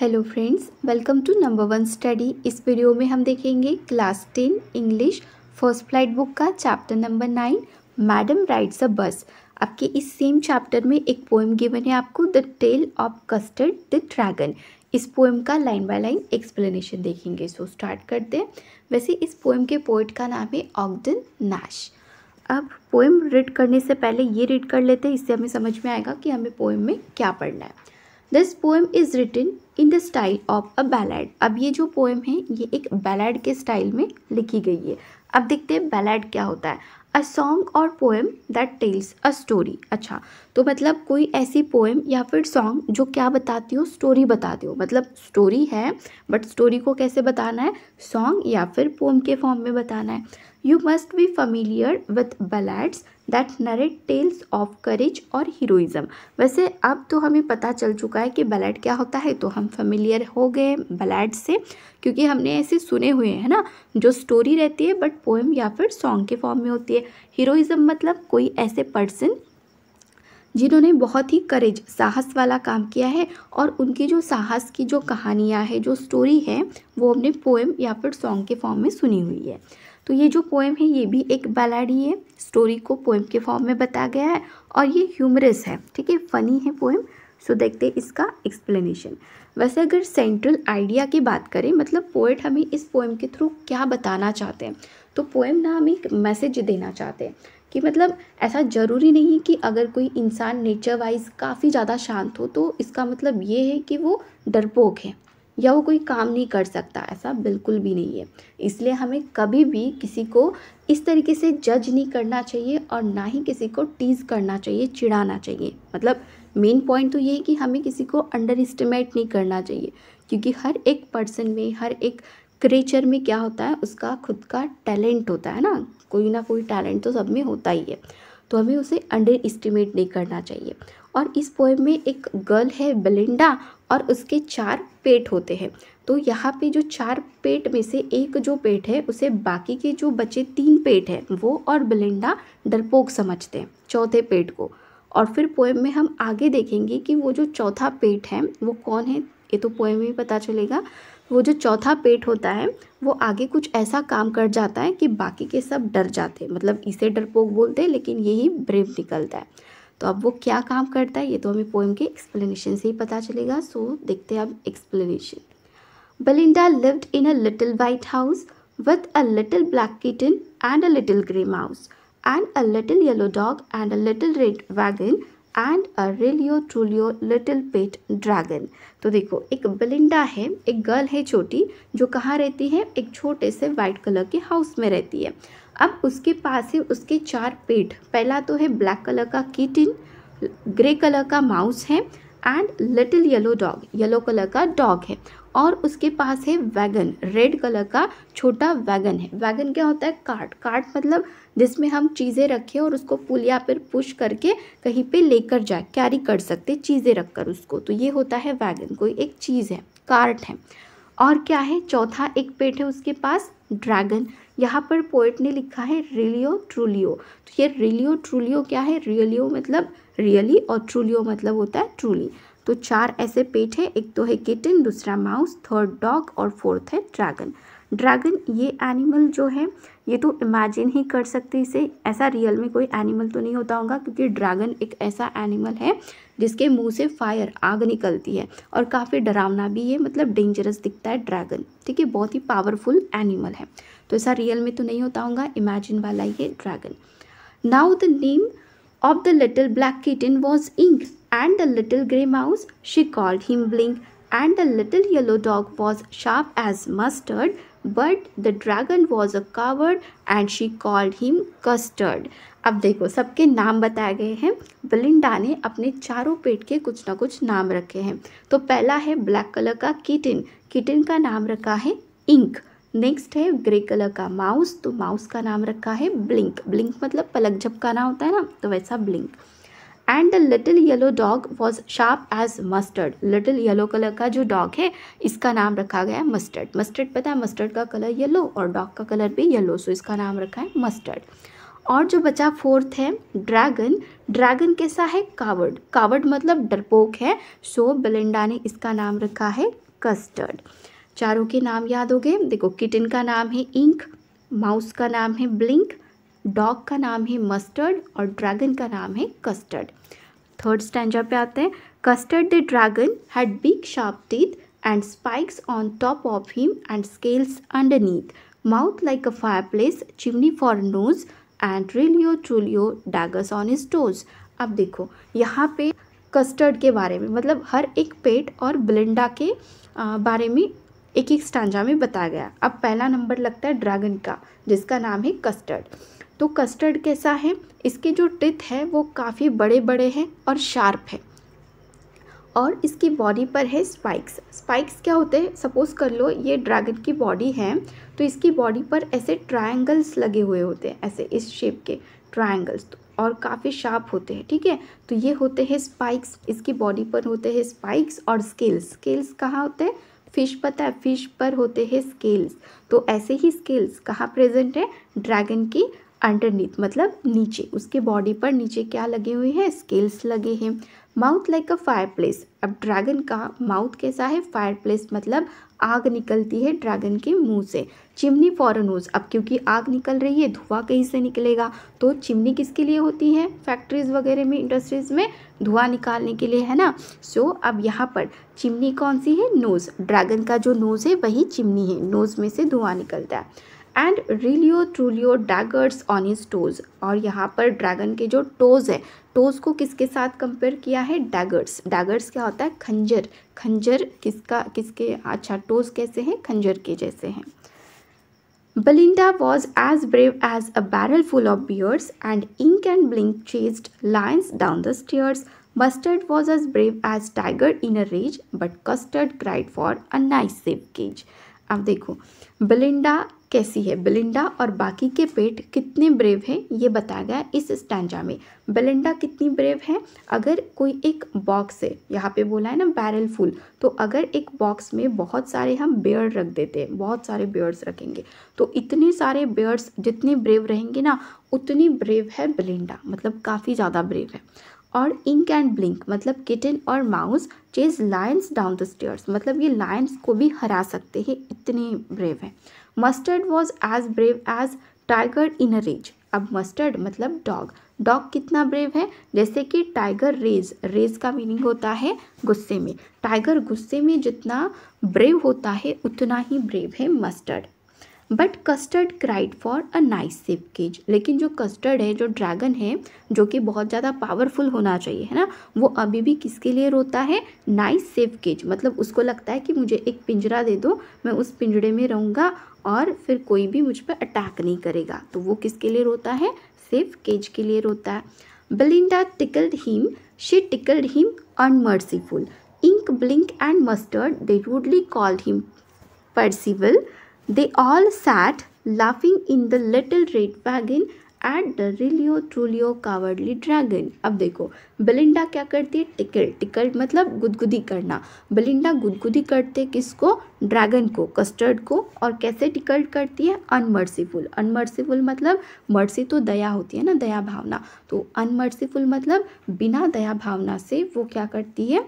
Hello friends welcome to number one study इस वीडियो में हम देखेंगे class ten English first flight book का chapter number nine madam rides a bus आपके इस सेम चैप्टर में एक पोएम गिवन है आपको the tale of custard the dragon इस पोएम का लाइन बाय लाइन एक्सप्लेनेशन देखेंगे सो so, स्टार्ट करते हैं वैसे इस पोएम के पोइट का नाम है ऑगडन नैश अब पोएम रीड करने से पहले ये रीड कर लेते हैं इससे हमें समझ में आएगा कि हमें पोएम में क्या पढ़ना है this poem is written in the style of a ballad अब ये जो पोएम है ये एक बैलेड के स्टाइल में लिखी गई है अब देखते हैं बैलेड क्या होता है अ सॉन्ग और poem that tells a story अच्छा तो मतलब कोई ऐसी पोएम या फिर सॉन्ग जो क्या बताती हो स्टोरी बताती हो मतलब स्टोरी है बट स्टोरी को कैसे बताना है सॉन्ग या फिर पोएम के फॉर्म में बताना है you must be familiar with ballads that narrate tales of courage और हीरोइज़म वैसे अब तो हमें पता चल चुका है कि बलैड क्या होता है तो हम फेमिलियर हो गए बलैड से क्योंकि हमने ऐसे सुने हुए हैं ना जो स्टोरी रहती है बट पोएम या फिर सॉन्ग के फॉर्म में होती है हीरोइज़म मतलब कोई ऐसे पर्सन जिन्होंने बहुत ही करेज साहस वाला काम किया है और उनकी जो साहस की जो कहानियाँ है जो स्टोरी है वो हमने पोएम या फिर सॉन्ग के फॉर्म में सुनी हुई है तो ये जो पोएम है ये भी एक बैलाड ही है स्टोरी को पोएम के फॉर्म में बताया गया है और ये ह्यूमरस है ठीक है फ़नी है पोएम सो देखते हैं इसका एक्सप्लेनेशन वैसे अगर सेंट्रल आइडिया की बात करें मतलब पोइट हमें इस पोएम के थ्रू क्या बताना चाहते हैं तो पोएम ना हमें एक मैसेज देना चाहते हैं कि मतलब ऐसा ज़रूरी नहीं है कि अगर कोई इंसान नेचर वाइज काफ़ी ज़्यादा शांत हो तो इसका मतलब ये है कि वो डरपोक है या वो कोई काम नहीं कर सकता ऐसा बिल्कुल भी नहीं है इसलिए हमें कभी भी किसी को इस तरीके से जज नहीं करना चाहिए और ना ही किसी को टीज़ करना चाहिए चिढ़ाना चाहिए मतलब मेन पॉइंट तो ये है कि हमें किसी को अंडर एस्टिमेट नहीं करना चाहिए क्योंकि हर एक पर्सन में हर एक क्रेचर में क्या होता है उसका खुद का टैलेंट होता है ना कोई ना कोई टैलेंट तो सब में होता ही है तो हमें उसे अंडर एस्टिमेट नहीं करना चाहिए और इस पोएम में एक गर्ल है बलिंडा और उसके चार पेट होते हैं तो यहाँ पे जो चार पेट में से एक जो पेट है उसे बाकी के जो बचे तीन पेट हैं वो और बलिंडा डरपोक समझते हैं चौथे पेट को और फिर पोएम में हम आगे देखेंगे कि वो जो चौथा पेट है वो कौन है ये तो पोएम में पता चलेगा वो जो चौथा पेट होता है वो आगे कुछ ऐसा काम कर जाता है कि बाकी के सब डर जाते हैं मतलब इसे डरपोक बोलते हैं लेकिन यही ब्रेव निकलता है तो अब वो क्या काम करता है ये तो हमें पोएम के एक्सप्लेनेशन से ही पता चलेगा सो देखते हैं अब explanation Belinda lived in a little white house with a little black kitten and a little grey mouse and a little yellow dog and a little red wagon and a realio trulio little pet dragon तो देखो एक Belinda है एक girl है छोटी जो कहाँ रहती है एक छोटे से वाइट कलर के हाउस में रहती है अब उसके पास है उसके चार पेट पहला तो है ब्लैक कलर का कीटिन ग्रे कलर का माउस है and little yellow dog yellow colour का डॉग है और उसके पास है वैगन रेड कलर का छोटा वैगन है वैगन क्या होता है कार्ट कार्ट मतलब जिसमें हम चीज़ें रखें और उसको पुल या फिर पुश करके कहीं पे लेकर जाए कैरी कर सकते चीज़ें रखकर उसको तो ये होता है वैगन कोई एक चीज़ है कार्ट है और क्या है चौथा एक पेट है उसके पास ड्रैगन यहाँ पर पोइट ने लिखा है रिलियो ट्रूलियो तो ये रिलियो ट्रूलियो क्या है रियलियो मतलब रियली और ट्रूलियो मतलब होता है ट्रूली तो चार ऐसे पेट है एक तो है किटन दूसरा माउस थर्ड डॉग और फोर्थ है ड्रैगन ड्रैगन ये एनिमल जो है ये तो इमेजिन ही कर सकते इसे ऐसा रियल में कोई एनिमल तो नहीं होता होगा क्योंकि ड्रैगन एक ऐसा एनिमल है जिसके मुंह से फायर आग निकलती है और काफ़ी डरावना भी है मतलब डेंजरस दिखता है ड्रैगन ठीक है बहुत ही पावरफुल एनिमल है तो ऐसा रियल में तो नहीं होता होगा इमेजिन वाला ये dragon now the name of the little black kitten was ink and the little grey mouse she called him blink and the little yellow dog was sharp as mustard but the dragon was a coward and she called him custard अब देखो सबके नाम बताए गए हैं Belinda ने अपने चारों पेट के कुछ ना कुछ नाम रखे हैं तो पहला है ब्लैक कलर का किटिन किटिन का नाम रखा है इंक नेक्स्ट है ग्रे कलर का माउस तो माउस का नाम रखा है ब्लिंक ब्लिंक मतलब पलक झपकाना होता है ना तो वैसा blink and the little yellow dog was sharp as mustard little yellow colour का जो डॉग है इसका नाम रखा गया है मस्टर्ड मस्टर्ड पता है मस्टर्ड का कलर येलो और डॉग का कलर भी येलो सो इसका नाम रखा है मस्टर्ड और जो बचा फोर्थ है ड्रैगन ड्रैगन कैसा है कावर्ड कावर्ड मतलब डरपोक है सो बलिंडा ने इसका नाम रखा है कस्टर्ड चारों के नाम याद हो गए देखो किटन का नाम है इंक माउस का नाम है ब्लिंक डॉग का नाम है मस्टर्ड और ड्रैगन का नाम है कस्टर्ड थर्ड स्टैंडर्ड पे आते हैं custard the dragon had big sharp teeth and spikes on top of him and scales underneath mouth like a fireplace chimney for nose and realio trulio daggers on his toes अब देखो यहाँ पे custard के बारे में मतलब हर एक पेट और ब्लिंडा के बारे में एक एक स्टांजा में बताया गया अब पहला नंबर लगता है ड्रैगन का जिसका नाम है कस्टर्ड तो कस्टर्ड कैसा है इसके जो टिथ है वो काफ़ी बड़े बड़े हैं और शार्प है और इसकी बॉडी पर है स्पाइक्स स्पाइक्स क्या होते हैं सपोज़ कर लो ये ड्रैगन की बॉडी है तो इसकी बॉडी पर ऐसे ट्रायंगल्स लगे हुए होते हैं ऐसे इस शेप के ट्रायंगल्स तो और काफ़ी शार्प होते हैं ठीक है तो ये होते हैं स्पाइक्स इसकी बॉडी पर होते हैं स्पाइक्स और स्केल्स स्केल्स कहाँ होते हैं फिश पता है फिश पर होते हैं स्केल्स तो ऐसे ही स्केल्स कहाँ प्रेजेंट है ड्रैगन की अंडरनीथ मतलब नीचे उसके बॉडी पर नीचे क्या लगे हुए हैं स्केल्स लगे हैं mouth like a fireplace अब ड्रैगन का माउथ कैसा है फायर प्लेस मतलब आग निकलती है ड्रैगन के मुंह से चिमनी फॉर नोज अब क्योंकि आग निकल रही है धुआं कहीं से निकलेगा तो चिमनी किसके लिए होती है फैक्ट्रीज़ वगैरह में इंडस्ट्रीज़ में धुआं निकालने के लिए है ना सो so, अब यहाँ पर चिमनी कौन सी है नोज़ ड्रैगन का जो नोज़ है वही चिमनी है नोज़ में से धुआं निकलता है and realio trulio daggers on his toes और यहाँ पर ड्रैगन के जो टोज है टोज को किसके साथ कंपेयर किया है डैगर्स डैगर्स क्या होता है खंजर खंजर किसका किसके अच्छा टोज कैसे हैं खंजर के जैसे हैं Belinda was as brave as a barrel full of beers, and Ink and Blink chased lions down the stairs. Mustard was as brave as tiger in a rage, but Custard cried for a nice safe cage. अब देखो Belinda कैसी है Belinda और बाकी के पेट कितने brave हैं ये बताया गया इस स्टैंडा में बेलिंडा कितनी ब्रेव है अगर कोई एक बॉक्स है यहाँ पे बोला है ना बैरल फुल तो अगर एक बॉक्स में बहुत सारे हम बेयर रख देते हैं बहुत सारे बेयर्स रखेंगे तो इतने सारे बेयर्स जितने ब्रेव रहेंगे ना उतनी ब्रेव है बेलिंडा मतलब काफ़ी ज़्यादा ब्रेव है और इंक एंड ब्लिंक मतलब किटन और mouse chase lions down the stairs मतलब ये लायंस को भी हरा सकते हैं इतने ब्रेव हैं Mustard was as brave as tiger in a rage अब मस्टर्ड मतलब डॉग डॉग कितना ब्रेव है जैसे कि टाइगर रेज रेज का मीनिंग होता है गुस्से में टाइगर गुस्से में जितना ब्रेव होता है उतना ही ब्रेव है Mustard but Custard cried for a nice safe cage लेकिन जो कस्टर्ड है जो ड्रैगन है जो कि बहुत ज़्यादा पावरफुल होना चाहिए है ना वो अभी भी किसके लिए रोता है नाइस सेफ केज मतलब उसको लगता है कि मुझे एक पिंजरा दे दो मैं उस पिंजरे में रहूँगा और फिर कोई भी मुझ पर अटैक नहीं करेगा तो वो किसके लिए रोता है सिर्फ केज के लिए रोता है Belinda tickled him she tickled him unmerciful Ink Blink and Mustard they rudely called him Percival they all sat in the little red red in at the realio trulio cowardly dragon अब देखो Belinda क्या करती है tackle tackle मतलब गुदगुदी करना Belinda गुदगुदी करते किसको ड्रैगन को कस्टर्ड को और कैसे टिकल करती है अनमर्सीफुल अनमर्सीफुल मतलब मर्सी तो दया होती है ना दया भावना तो अनमर्सीफुल मतलब बिना दया भावना से वो क्या करती है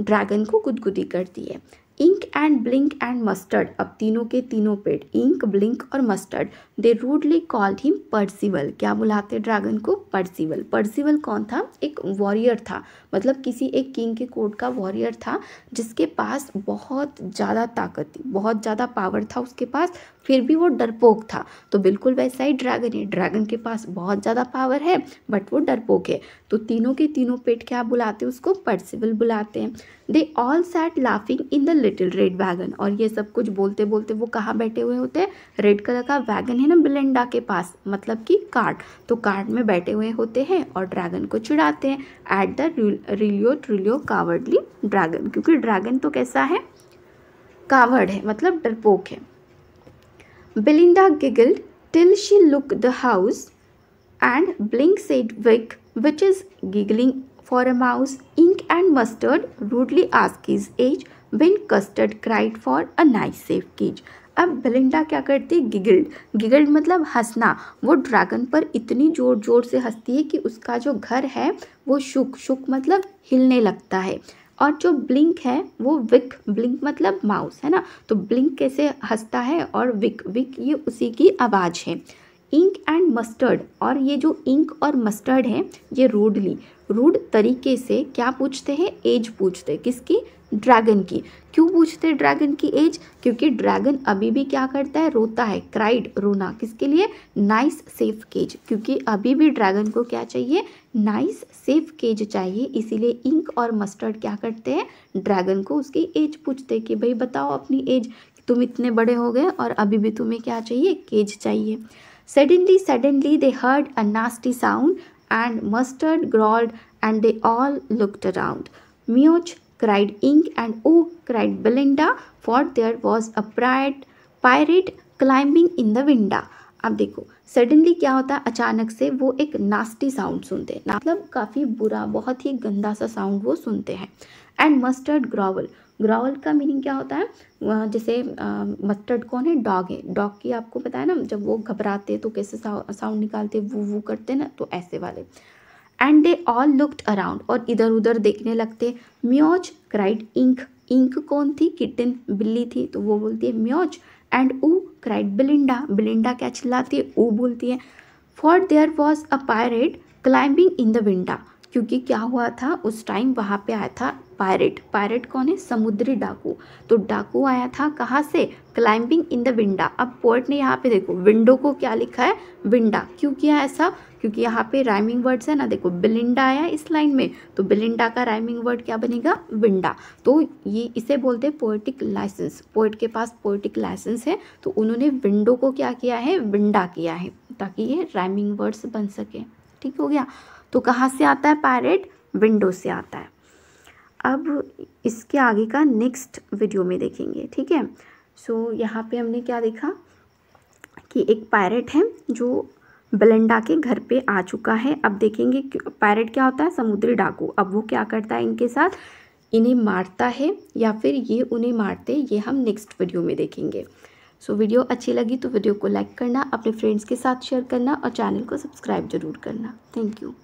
ड्रैगन को गुदगुदी करती है Ink and Blink and Mustard अब तीनों के तीनों पेड इंक ब्लिंक और Mustard they rudely called him Percival क्या बुलाते ड्रैगन को पर्सिवल पर्सिवल कौन था एक वॉरियर था मतलब किसी एक किंग के कोर्ट का वॉरियर था जिसके पास बहुत ज़्यादा ताकत थी बहुत ज़्यादा पावर था उसके पास फिर भी वो डरपोक था तो बिल्कुल वैसा ही ड्रैगन है ड्रैगन के पास बहुत ज़्यादा पावर है बट वो डरपोक है तो तीनों के तीनों पेट क्या बुलाते हैं उसको पर्सिवल बुलाते हैं they all sat laughing in the little red wagon और ये सब कुछ बोलते बोलते वो कहाँ बैठे हुए होते हैं रेड कलर का वैगन है हैं ना बिलेंडा के पास मतलब कि कार्ड तो कार्ड में बैठे हुए होते हैं और ड्रैगन को चिड़ाते हैं at the realio trulio cowardly dragon क्योंकि ड्रैगन तो कैसा है कावर्ड है मतलब डरपोक है Belinda giggle till she look the house and Blink said week which is giggling for a mouse Ink and Mustard rudely ask his age when Custard cried for a nice safe cage अब Belinda क्या करती है giggled giggled मतलब हंसना वो dragon पर इतनी ज़ोर ज़ोर से हंसती है कि उसका जो घर है वो शुक शुक मतलब हिलने लगता है और जो ब्लिंक है वो विक ब्लिंक मतलब माउस है ना तो ब्लिंक कैसे हंसता है और विक विक ये उसी की आवाज़ है इंक एंड मस्टर्ड और ये जो इंक और मस्टर्ड है ये रूडली रूड तरीके से क्या पूछते हैं एज पूछते हैं किसकी ड्रैगन की क्यों पूछते हैं ड्रैगन की एज क्योंकि ड्रैगन अभी भी क्या करता है रोता है क्राइड रोना किसके लिए नाइस सेफ केज क्योंकि अभी भी ड्रैगन को क्या चाहिए नाइस सेफ केज चाहिए इसीलिए इंक और मस्टर्ड क्या करते हैं ड्रैगन को उसकी एज पूछते हैं कि भाई बताओ अपनी एज तुम इतने बड़े हो गए और अभी भी तुम्हें क्या चाहिए केज चाहिए Suddenly, suddenly they heard a nasty sound and Mustard growled and they all looked around. Mioch cried Ink and Oh cried Belinda for there was a pirate climbing in the window. अब देखो suddenly क्या होता है अचानक से वो एक nasty sound सुनते हैं मतलब काफ़ी बुरा बहुत ही गंदा सा साउंड वो सुनते हैं एंड मस्टर्ड ग्रावल ग्रावल का मीनिंग क्या होता है जैसे मस्टर्ड कौन है डॉग है डॉग की आपको पता है ना जब वो घबराते तो कैसे साउंड निकालते वो वो करते ना तो ऐसे वाले and they all looked around और इधर उधर देखने लगते म्योज क्राइड इंक इंक कौन थी किटन बिल्ली थी तो वो बोलती है म्योज एंड ऊ क्राइड बिलिंडा बिलिंडा क्या चिल्लाती है ऊ बोलती है for there was a pirate climbing in the window क्योंकि क्या हुआ था उस टाइम वहाँ पे आया था पायरेट पायरेट कौन है समुद्री डाकू तो डाकू आया था कहाँ से क्लाइंबिंग इन द विंडा अब पोर्ट ने यहाँ पे देखो विंडो को क्या लिखा है विंडा क्यों किया ऐसा क्योंकि यहाँ पे राइमिंग वर्ड्स है ना देखो बिलिंडा आया इस लाइन में तो बिलिंडा का राइमिंग वर्ड क्या बनेगा विंडा तो ये इसे बोलते हैं पोएटिक लाइसेंस पोएट के पास पोइटिक लाइसेंस है तो उन्होंने विंडो को क्या किया है विंडा किया है ताकि ये राइमिंग वर्ड्स बन सके ठीक हो गया तो कहाँ से आता है पैरेट विंडो से आता है अब इसके आगे का नेक्स्ट वीडियो में देखेंगे ठीक है सो यहाँ पे हमने क्या देखा कि एक पायरेट है जो बलेंडा के घर पे आ चुका है अब देखेंगे पायरेट क्या होता है समुद्री डाकू अब वो क्या करता है इनके साथ इन्हें मारता है या फिर ये उन्हें मारते ये हम नेक्स्ट वीडियो में देखेंगे सो so, वीडियो अच्छी लगी तो वीडियो को लाइक करना अपने फ्रेंड्स के साथ शेयर करना और चैनल को सब्सक्राइब जरूर करना थैंक यू